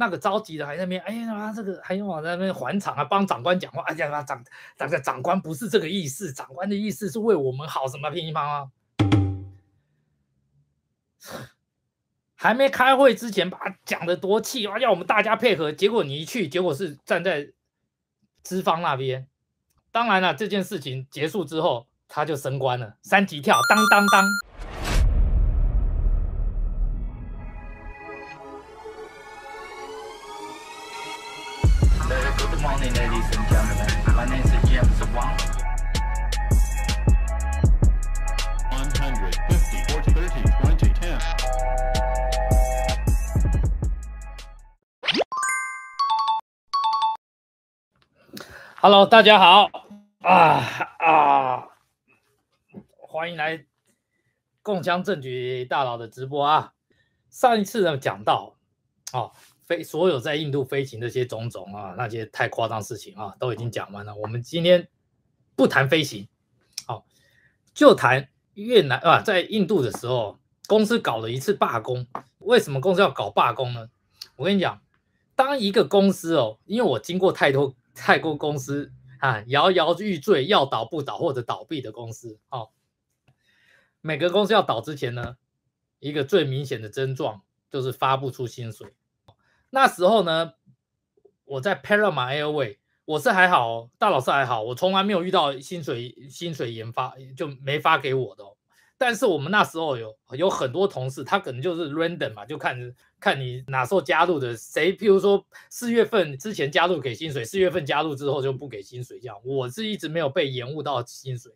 那个着急的还在那边，哎呀，他这个还要往那边还场啊，帮长官讲话。哎呀，长长长长官不是这个意思，长官的意思是为我们好，什么乒平方啊？还没开会之前，把他讲的多气啊，要我们大家配合。结果你一去，结果是站在资方那边。当然了，这件事情结束之后，他就升官了，三级跳，当当当。Hello，大家好啊啊！欢迎来共襄政局大佬的直播啊！上一次呢讲到哦。飞所有在印度飞行那些种种啊，那些太夸张事情啊，都已经讲完了。我们今天不谈飞行，好，就谈越南啊。在印度的时候，公司搞了一次罢工。为什么公司要搞罢工呢？我跟你讲，当一个公司哦，因为我经过太多太多公司啊，摇摇欲坠，要倒不倒或者倒闭的公司，哦，每个公司要倒之前呢，一个最明显的症状就是发不出薪水。那时候呢，我在 Perma Airway，我是还好，大老师还好，我从来没有遇到薪水薪水研发就没发给我的。但是我们那时候有有很多同事，他可能就是 random 嘛，就看看你哪时候加入的，谁，譬如说四月份之前加入给薪水，四月份加入之后就不给薪水这样。我是一直没有被延误到薪水。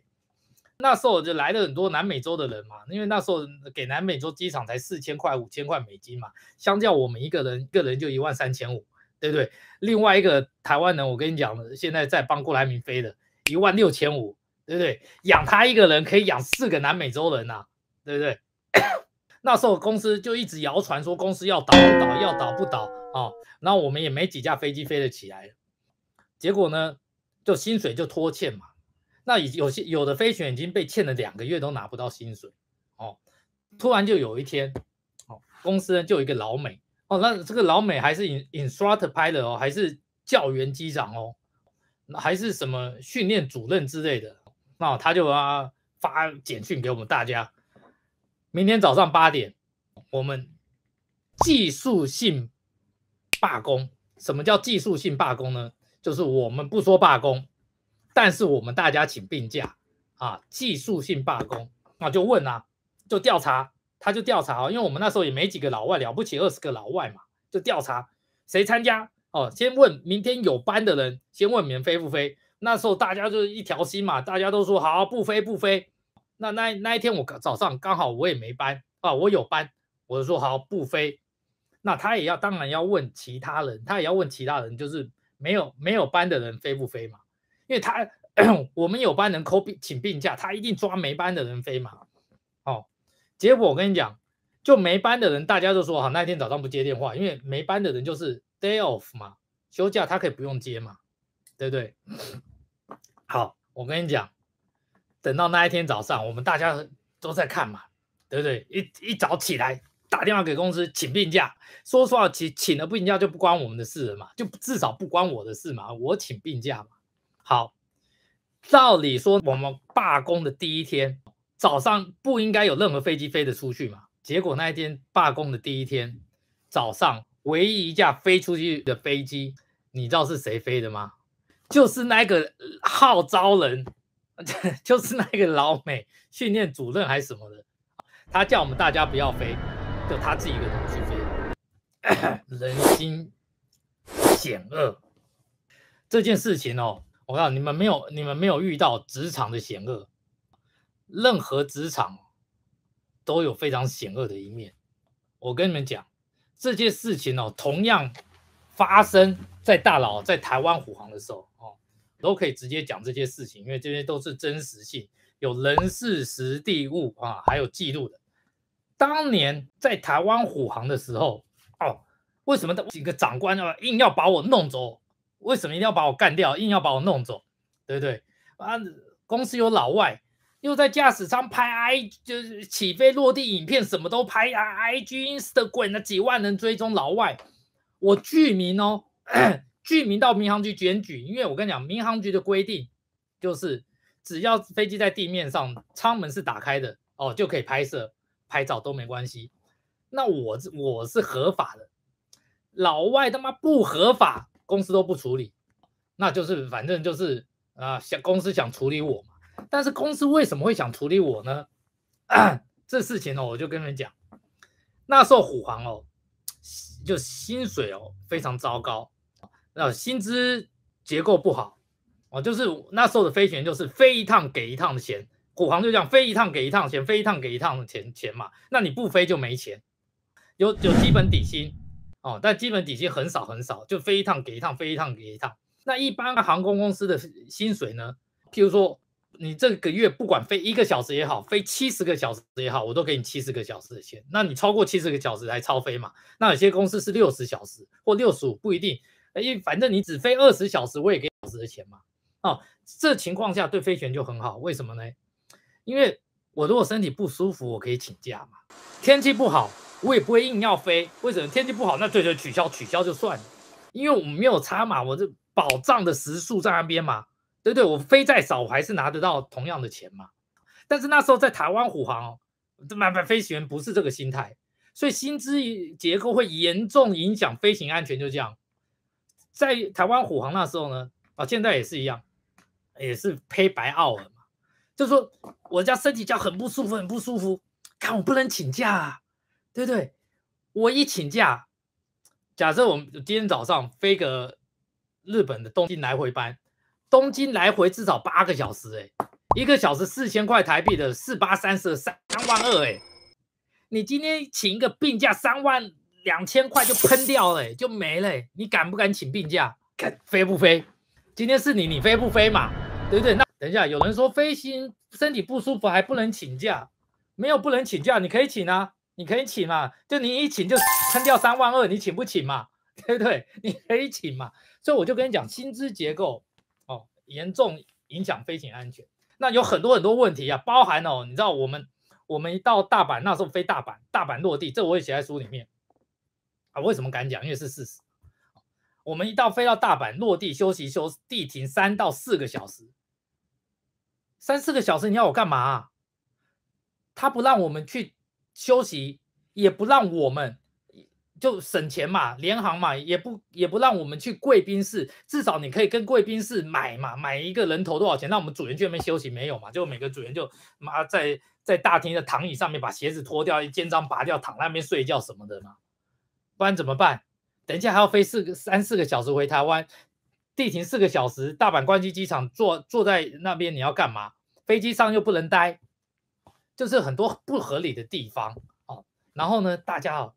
那时候就来了很多南美洲的人嘛，因为那时候给南美洲机场才四千块五千块美金嘛，相较我们一个人一个人就一万三千五，对不对？另外一个台湾人，我跟你讲现在在帮郭来明飞的，一万六千五，对不对？养他一个人可以养四个南美洲人呐，对不对？那时候公司就一直谣传说公司要倒不倒要倒不倒啊，那我们也没几架飞机飞得起来，结果呢，就薪水就拖欠嘛。那已有些有的飞行员已经被欠了两个月都拿不到薪水哦，突然就有一天哦，公司呢就有一个老美哦，那这个老美还是 in instructor pilot 哦，还是教员机长哦，还是什么训练主任之类的，那他就啊发简讯给我们大家，明天早上八点我们技术性罢工。什么叫技术性罢工呢？就是我们不说罢工。但是我们大家请病假啊，技术性罢工啊，就问啊，就调查，他就调查啊，因为我们那时候也没几个老外，了不起二十个老外嘛，就调查谁参加哦，先问明天有班的人，先问免费不飞。那时候大家就是一条心嘛，大家都说好不飞不飞。那那那一天我早上刚好我也没班啊，我有班，我就说好不飞。那他也要当然要问其他人，他也要问其他人，就是没有没有班的人飞不飞嘛。因为他 我们有班人扣病请病假，他一定抓没班的人飞嘛。哦，结果我跟你讲，就没班的人，大家都说好那一天早上不接电话，因为没班的人就是 day off 嘛，休假他可以不用接嘛，对不对？好，我跟你讲，等到那一天早上，我们大家都在看嘛，对不对？一一早起来打电话给公司请病假，说实话，请请了病假就不关我们的事了嘛，就至少不关我的事嘛，我请病假嘛。好，照理说，我们罢工的第一天早上不应该有任何飞机飞得出去嘛？结果那一天罢工的第一天早上，唯一一架飞出去的飞机，你知道是谁飞的吗？就是那个号召人，就是那个老美训练主任还是什么的，他叫我们大家不要飞，就他自己一个人去飞。人心险恶，这件事情哦。我诉你们没有，你们没有遇到职场的险恶，任何职场都有非常险恶的一面。我跟你们讲，这些事情哦，同样发生在大佬在台湾虎航的时候哦，都可以直接讲这些事情，因为这些都是真实性，有人事实地物啊，还有记录的。当年在台湾虎航的时候哦，为什么几个长官啊硬要把我弄走？为什么一定要把我干掉？硬要把我弄走，对不对？啊，公司有老外，又在驾驶舱拍 I，就是起飞落地影片，什么都拍啊！IG、Instagram 那几万人追踪老外，我居民哦，居 民到民航局检举，因为我跟你讲，民航局的规定就是，只要飞机在地面上，舱门是打开的哦，就可以拍摄、拍照都没关系。那我我是合法的，老外他妈不合法。公司都不处理，那就是反正就是啊，想公司想处理我嘛。但是公司为什么会想处理我呢？这事情哦，我就跟你们讲，那时候虎航哦，就薪水哦非常糟糕，那薪资结构不好哦，就是那时候的飞行员就是飞一趟给一趟的钱，虎航就这样飞一趟给一趟钱，飞一趟给一趟的钱钱嘛，那你不飞就没钱，有有基本底薪。哦，但基本底薪很少很少，就飞一趟给一趟，飞一趟给一趟。那一般航空公司的薪水呢？譬如说，你这个月不管飞一个小时也好，飞七十个小时也好，我都给你七十个小时的钱。那你超过七十个小时才超飞嘛？那有些公司是六十小时或六十五，不一定，因为反正你只飞二十小时，我也给二十的钱嘛。哦，这情况下对飞权就很好，为什么呢？因为我如果身体不舒服，我可以请假嘛。天气不好。我也不会硬要飞，为什么天气不好？那对对，取消取消就算了，因为我们没有差嘛，我这保障的时速在那边嘛，对对，我飞再少还是拿得到同样的钱嘛。但是那时候在台湾虎航，这买买飞行员不是这个心态，所以薪资结构会严重影响飞行安全，就这样。在台湾虎航那时候呢，啊，现在也是一样，也是拍白澳尔嘛，就说我家身体叫很不舒服，很不舒服，看我不能请假。对对，我一请假，假设我们今天早上飞个日本的东京来回班，东京来回至少八个小时，哎，一个小时四千块台币的四八三十三三万二，哎，你今天请一个病假三万两千块就喷掉了，就没了，你敢不敢请病假？敢飞不飞？今天是你，你飞不飞嘛？对不对？那等一下有人说飞行身体不舒服还不能请假，没有不能请假，你可以请啊。你可以请嘛？就你一请就吞掉三万二，你请不请嘛？对不对？你可以请嘛？所以我就跟你讲，薪资结构哦，严重影响飞行安全。那有很多很多问题啊，包含哦，你知道我们我们一到大阪那时候飞大阪，大阪落地，这我也写在书里面啊。为什么敢讲？因为是事实。我们一到飞到大阪落地休息休地停三到四个小时，三四个小时你要我干嘛？他不让我们去。休息也不让我们，就省钱嘛，联航嘛，也不也不让我们去贵宾室，至少你可以跟贵宾室买嘛，买一个人头多少钱？那我们组员去那边休息没有嘛？就每个组员就妈在在大厅的躺椅上面把鞋子脱掉，肩章拔掉，躺那边睡觉什么的嘛，不然怎么办？等一下还要飞四个三四个小时回台湾，地停四个小时，大阪关西机场坐坐在那边你要干嘛？飞机上又不能待。就是很多不合理的地方哦。然后呢，大家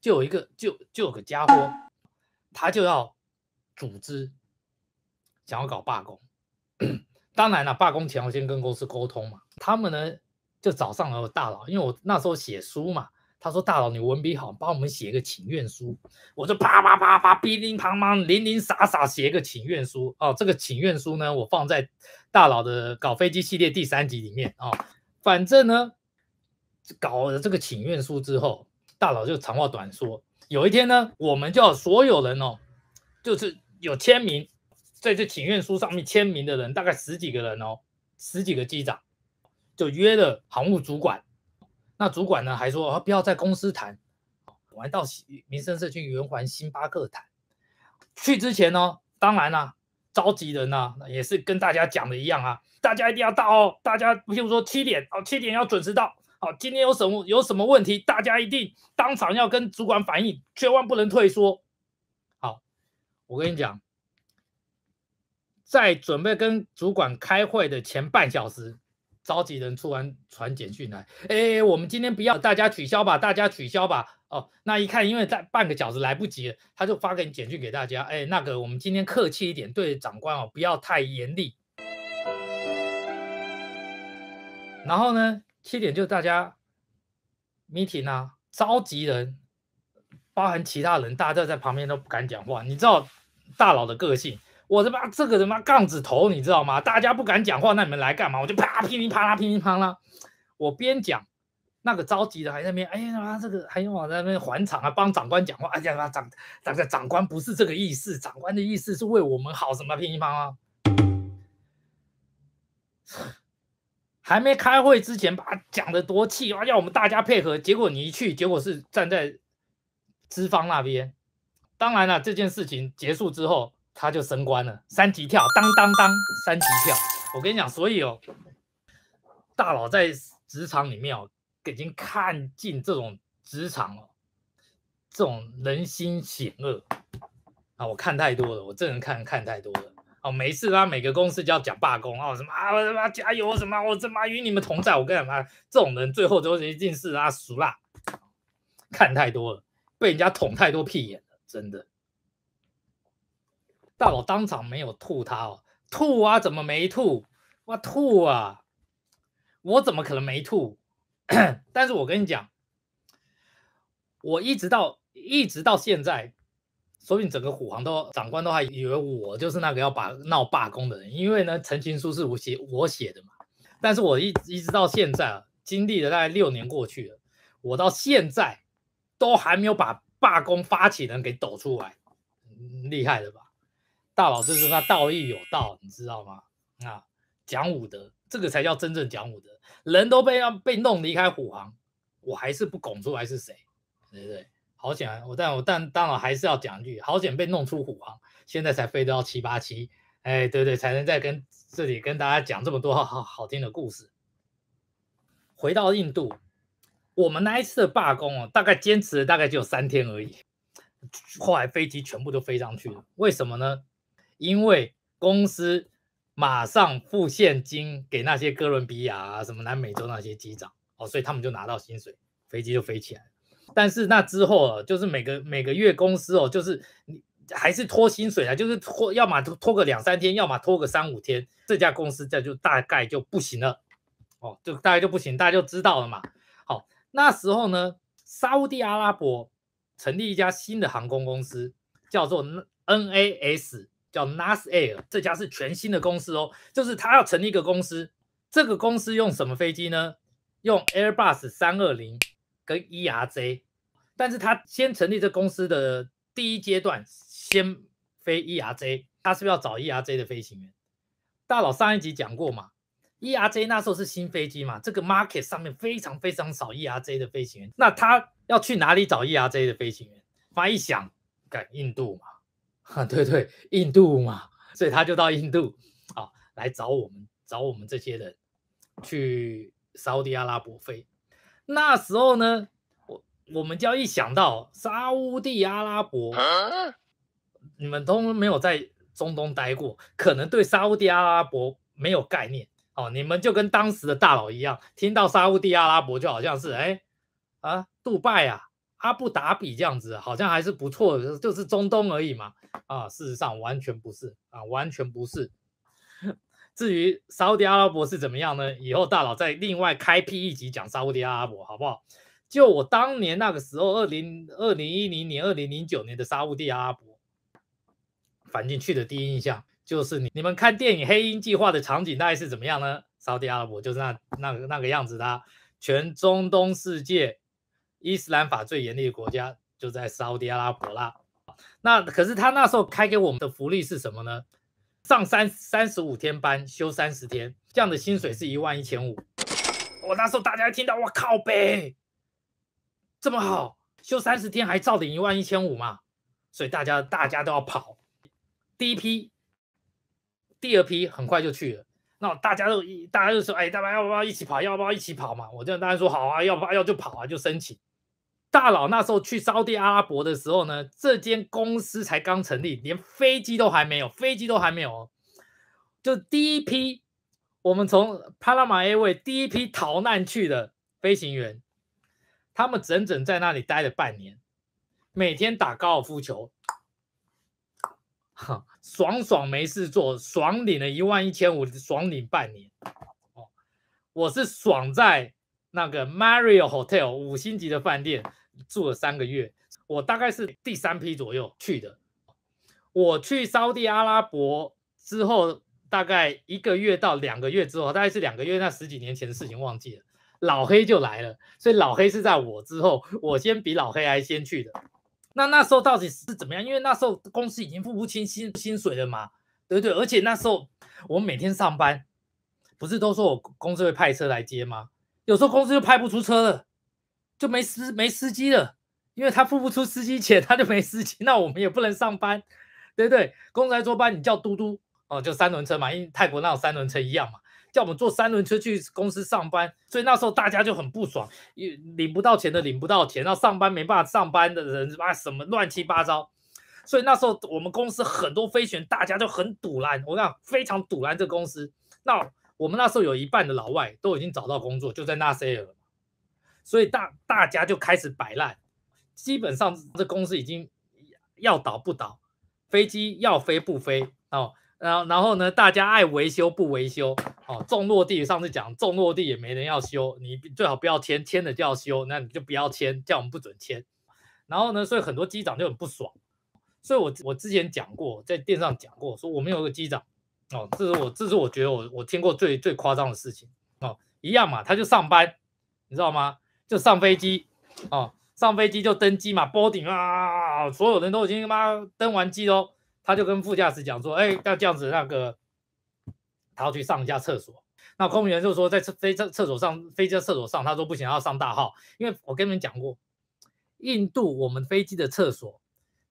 就有一个，就就有个家伙，他就要组织，想要搞罢工。当然了，罢工前我先跟公司沟通嘛。他们呢，就找上了大佬，因为我那时候写书嘛。他说：“大佬，你文笔好，帮我们写一个请愿书。”我就啪啪啪啪，乒乒乓乓，零零散散写一个请愿书。哦，这个请愿书呢，我放在大佬的搞飞机系列第三集里面哦。反正呢，搞了这个请愿书之后，大佬就长话短说。有一天呢，我们叫所有人哦，就是有签名在这请愿书上面签名的人，大概十几个人哦，十几个机长，就约了航务主管。那主管呢，还说不要在公司谈，我们到民生社区圆环星巴克谈。去之前呢，当然啦。召集人呐，也是跟大家讲的一样啊，大家一定要到哦。大家譬如说七点哦，七点要准时到。好，今天有什么有什么问题，大家一定当场要跟主管反映，千万不能退缩。好，我跟你讲，在准备跟主管开会的前半小时。召集人出完传简讯来，哎，我们今天不要大家取消吧，大家取消吧。哦，那一看，因为在半个小时来不及了，他就发给你简讯给大家。哎，那个我们今天客气一点，对长官哦不要太严厉。然后呢，七点就大家 meeting 啊，召集人包含其他人，大家在旁边都不敢讲话，你知道大佬的个性。我他妈这个他妈杠子头，你知道吗？大家不敢讲话，那你们来干嘛？我就啪噼里啪啦噼里啪啦，我边讲，那个着急的还在那边，哎呀妈，这个还用我在那边还场啊，帮长官讲话。哎呀妈，长长个长官不是这个意思，长官的意思是为我们好，什么噼里啪啦。还没开会之前，把讲的多气啊，要我们大家配合。结果你一去，结果是站在资方那边。当然了，这件事情结束之后。他就升官了，三级跳，当当当，三级跳。我跟你讲，所以哦，大佬在职场里面哦，已经看尽这种职场哦，这种人心险恶啊，我看太多了，我这人看看太多了。哦，没事啦，每个公司就要讲罢工啊，什么啊，我他妈加油什么，我他妈与你们同在。我跟你们，这种人最后都是一定是啊，熟啦，看太多了，被人家捅太多屁眼了，真的。大佬当场没有吐他哦，吐啊，怎么没吐？哇吐啊，我怎么可能没吐？但是我跟你讲，我一直到一直到现在，说不定整个虎行都长官都还以为我就是那个要把闹罢工的人，因为呢陈情书是我写我写的嘛。但是我一一直到现在啊，经历了大概六年过去了，我到现在都还没有把罢工发起人给抖出来，厉害了吧？大佬，就是他道义有道，你知道吗？啊，讲武德，这个才叫真正讲武德。人都被要被弄离开虎航，我还是不拱出来是谁？对不对，好险！我但我但大佬还是要讲一句，好险被弄出虎航，现在才飞到七八七，哎，对对，才能再跟这里跟大家讲这么多好好听的故事。回到印度，我们那一次的罢工哦，大概坚持了大概只有三天而已，后来飞机全部都飞上去了，为什么呢？因为公司马上付现金给那些哥伦比亚啊、什么南美洲那些机长哦，所以他们就拿到薪水，飞机就飞起来。但是那之后啊，就是每个每个月公司哦，就是你还是拖薪水啊，就是拖，要么拖拖个两三天，要么拖个三五天，这家公司这就大概就不行了哦，就大概就不行，大家就知道了嘛。好，那时候呢，沙地阿拉伯成立一家新的航空公司，叫做 N A S。叫 Nas Air 这家是全新的公司哦，就是他要成立一个公司，这个公司用什么飞机呢？用 Airbus 三二零跟 ERJ，但是他先成立这公司的第一阶段，先飞 ERJ，他是不是要找 ERJ 的飞行员？大佬上一集讲过嘛，ERJ 那时候是新飞机嘛，这个 market 上面非常非常少 ERJ 的飞行员，那他要去哪里找 ERJ 的飞行员？翻一想，赶印度嘛？啊，对对，印度嘛，所以他就到印度啊来找我们，找我们这些人去沙地阿拉伯飞。那时候呢，我我们只要一想到沙地阿拉伯，你们都没有在中东待过，可能对沙地阿拉伯没有概念哦。你们就跟当时的大佬一样，听到沙地阿拉伯就好像是哎啊，杜拜啊，阿布达比这样子好像还是不错的，就是中东而已嘛。啊，事实上完全不是啊，完全不是。至于沙特阿拉伯是怎么样呢？以后大佬再另外开辟一集讲沙特阿拉伯，好不好？就我当年那个时候，二零二零一零年、二零零九年的沙特阿拉伯，反正去的第一印象就是你你们看电影《黑鹰计划》的场景，大概是怎么样呢？沙特阿拉伯就是那那那个样子的，全中东世界。伊斯兰法最严厉的国家就在沙特阿拉伯啦。那可是他那时候开给我们的福利是什么呢？上三三十五天班，休三十天，这样的薪水是一万一千五。我那时候大家听到，我靠呗，这么好，休三十天还照领一万一千五嘛？所以大家大家都要跑，第一批、第二批很快就去了。那大家都一大家就说，哎，大家要不要一起跑？要不要一起跑嘛？我就样大家说，好啊，要要就跑啊，就申请。大佬那时候去沙地阿拉伯的时候呢，这间公司才刚成立，连飞机都还没有，飞机都还没有。就第一批我们从帕拉马 A 位第一批逃难去的飞行员，他们整整在那里待了半年，每天打高尔夫球，哈，爽爽没事做，爽领了一万一千五，爽领半年。哦，我是爽在那个 m a r i o Hotel 五星级的饭店。住了三个月，我大概是第三批左右去的。我去沙地阿拉伯之后，大概一个月到两个月之后，大概是两个月。那十几年前的事情忘记了，老黑就来了。所以老黑是在我之后，我先比老黑还先去的。那那时候到底是怎么样？因为那时候公司已经付不清薪薪水了嘛，对不对？而且那时候我每天上班，不是都说我公司会派车来接吗？有时候公司就派不出车了。就没司没司机了，因为他付不出司机钱，他就没司机。那我们也不能上班，对不对？公司来坐班，你叫嘟嘟哦，就三轮车嘛，因为泰国那有三轮车一样嘛，叫我们坐三轮车去公司上班。所以那时候大家就很不爽，领不到钱的，领不到钱，后上班没办法上班的人，什么乱七八糟。所以那时候我们公司很多行员，大家就很堵拦，我讲非常堵拦这公司。那我们那时候有一半的老外都已经找到工作，就在纳塞尔。所以大大家就开始摆烂，基本上这公司已经要倒不倒，飞机要飞不飞哦，然后然后呢，大家爱维修不维修哦，重落地上次讲重落地也没人要修，你最好不要签签了就要修，那你就不要签，叫我们不准签。然后呢，所以很多机长就很不爽。所以我我之前讲过，在电上讲过，说我们有个机长哦，这是我这是我觉得我我听过最最夸张的事情哦，一样嘛，他就上班，你知道吗？就上飞机，哦，上飞机就登机嘛，波顶啊，所有人都已经他妈登完机喽。他就跟副驾驶讲说，哎，要这样子那个，他要去上一下厕所。那空员就说，在飞厕厕所上，飞机厕所上，他说不行，要上大号，因为我跟你们讲过，印度我们飞机的厕所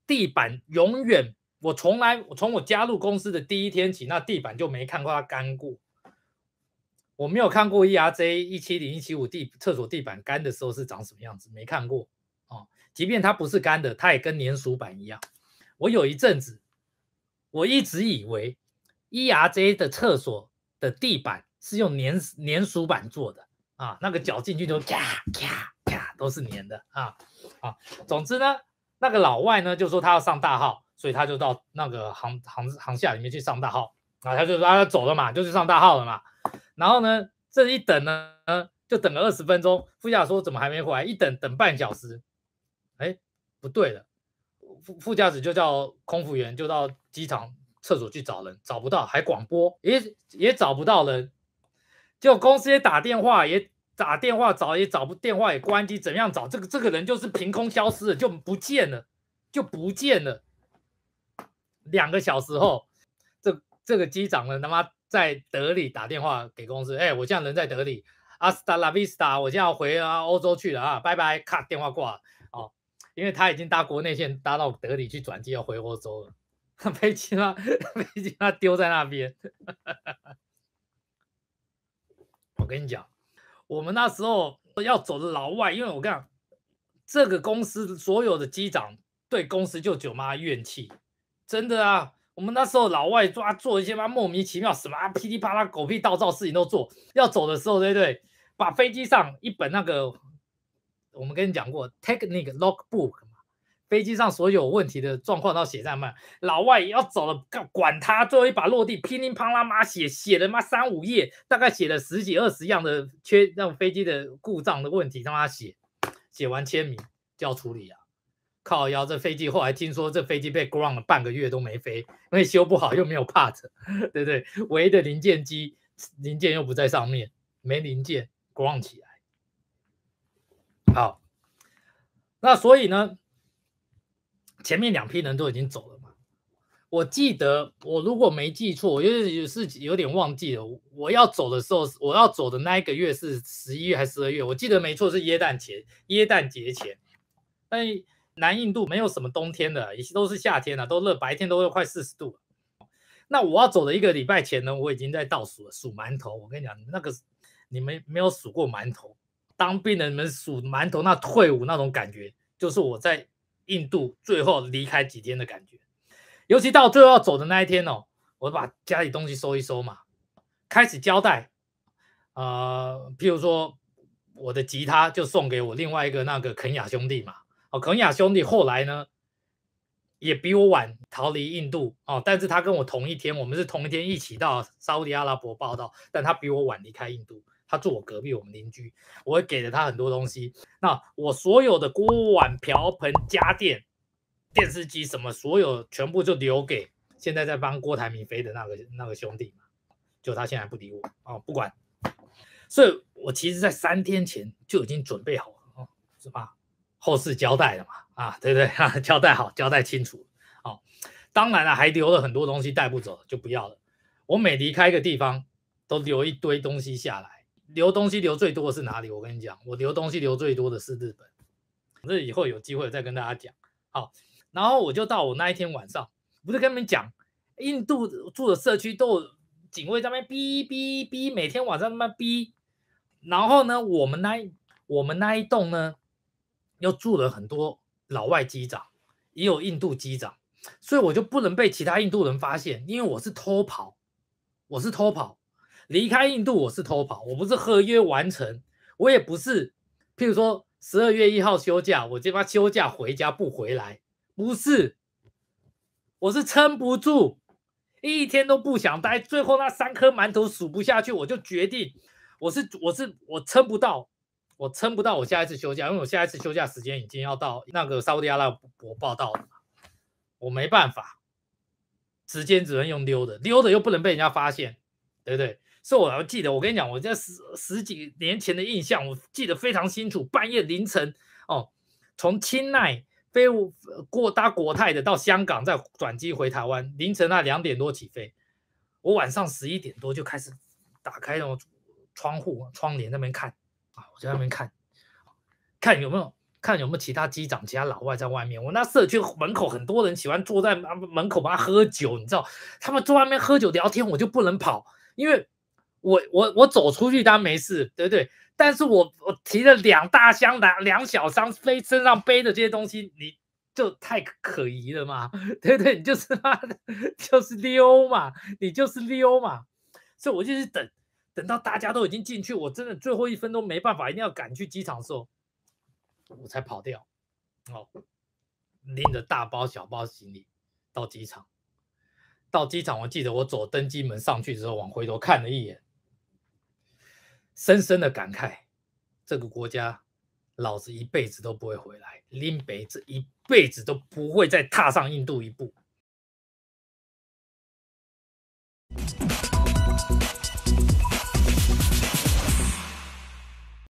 地板永远，我从来从我加入公司的第一天起，那地板就没看过它干过。我没有看过 E R J 一七零一七五地厕所地板干的时候是长什么样子，没看过哦。即便它不是干的，它也跟粘鼠板一样。我有一阵子，我一直以为 E R J 的厕所的地板是用粘粘鼠板做的啊，那个脚进去就咔咔咔都是粘的啊啊。总之呢，那个老外呢就说他要上大号，所以他就到那个行行行下里面去上大号啊。他就说他走了嘛，就去上大号了嘛。然后呢？这一等呢？就等了二十分钟。副驾说：“怎么还没回来？”一等等半小时，哎，不对了。副副驾驶就叫空服员，就到机场厕所去找人，找不到，还广播，也也找不到人。就公司也打电话，也打电话找，也找不，电话也关机，怎样找？这个这个人就是凭空消失了，就不见了，就不见了。两个小时后，这这个机长呢，他妈。在德里打电话给公司，哎，我现在人在德里，阿斯达拉维斯达，我这要回啊欧洲去了啊，拜拜，卡电话挂，哦，因为他已经搭国内线搭到德里去转机要回欧洲了，飞机嘛，飞机他丢在那边。我跟你讲，我们那时候要走的老外，因为我看这个公司所有的机长对公司舅舅妈怨气，真的啊。我们那时候老外抓做一些妈莫名其妙什么啊噼里啪啦狗屁倒灶事情都做，要走的时候对不对？把飞机上一本那个，我们跟你讲过 technic log book 嘛，飞机上所有问题的状况都要写在那。老外要走了，管他，最后一把落地噼里啪啦妈写写了妈三五页，大概写了十几二十样的缺让飞机的故障的问题他妈写，写完签名就要处理啊。靠，腰，这飞机后来听说这飞机被 ground 了半个月都没飞，因为修不好又没有 part，对不对？唯一的零件机零件又不在上面，没零件 ground 起来。好，那所以呢，前面两批人都已经走了嘛？我记得我如果没记错，有是有点忘记了，我要走的时候，我要走的那一个月是十一月还是十二月？我记得没错，是耶诞前，耶诞节前，但。南印度没有什么冬天的，也都是夏天了，都热，白天都快四十度。那我要走的一个礼拜前呢，我已经在倒数了，数馒头。我跟你讲，那个你们没有数过馒头，当兵的们数馒头，那退伍那种感觉，就是我在印度最后离开几天的感觉。尤其到最后要走的那一天哦，我把家里东西收一收嘛，开始交代。呃，譬如说我的吉他就送给我另外一个那个肯雅兄弟嘛。肯亚兄弟后来呢，也比我晚逃离印度哦，但是他跟我同一天，我们是同一天一起到沙地阿拉伯报道，但他比我晚离开印度，他住我隔壁，我们邻居，我也给了他很多东西。那我所有的锅碗瓢盆、家电、电视机什么，所有全部就留给现在在帮郭台铭飞的那个那个兄弟嘛，就他现在不理我哦，不管。所以我其实，在三天前就已经准备好了啊，是吧？后事交代了嘛？啊，对不对？交代好，交代清楚。好，当然了，还留了很多东西带不走，就不要了。我每离开一个地方，都留一堆东西下来。留东西留最多的是哪里？我跟你讲，我留东西留最多的是日本。反以后有机会再跟大家讲。好，然后我就到我那一天晚上，不是跟你们讲，印度住的社区都有警卫在那哔哔哔，每天晚上那么哔。然后呢，我们那我们那一栋呢？又住了很多老外机长，也有印度机长，所以我就不能被其他印度人发现，因为我是偷跑，我是偷跑离开印度，我是偷跑，我不是合约完成，我也不是，譬如说十二月一号休假，我这边休假回家不回来，不是，我是撑不住，一天都不想待，最后那三颗馒头数不下去，我就决定，我是我是我撑不到。我撑不到我下一次休假，因为我下一次休假时间已经要到那个沙特阿拉伯报道了，我没办法，时间只能用溜的，溜的又不能被人家发现，对不对？所以我要记得，我跟你讲，我在十十几年前的印象，我记得非常清楚，半夜凌晨哦，从清奈飞过搭国泰的到香港，再转机回台湾，凌晨那两点多起飞，我晚上十一点多就开始打开那种窗户窗帘那边看。在外面看看有没有看有没有其他机长、其他老外在外面。我那社区门口很多人喜欢坐在门口嘛喝酒，你知道？他们坐外面喝酒聊天，我就不能跑，因为我我我走出去当没事，对不对？但是我我提了两大箱、拿两小箱背身上背的这些东西，你就太可疑了嘛，对不对？你就是妈的，就是溜嘛，你就是溜嘛，所以我就是等。等到大家都已经进去，我真的最后一分钟没办法，一定要赶去机场的时候，我才跑掉。好，拎着大包小包行李到机场。到机场，我记得我走登机门上去之后，往回头看了一眼，深深的感慨：这个国家，老子一辈子都不会回来，林北这一辈子都不会再踏上印度一步。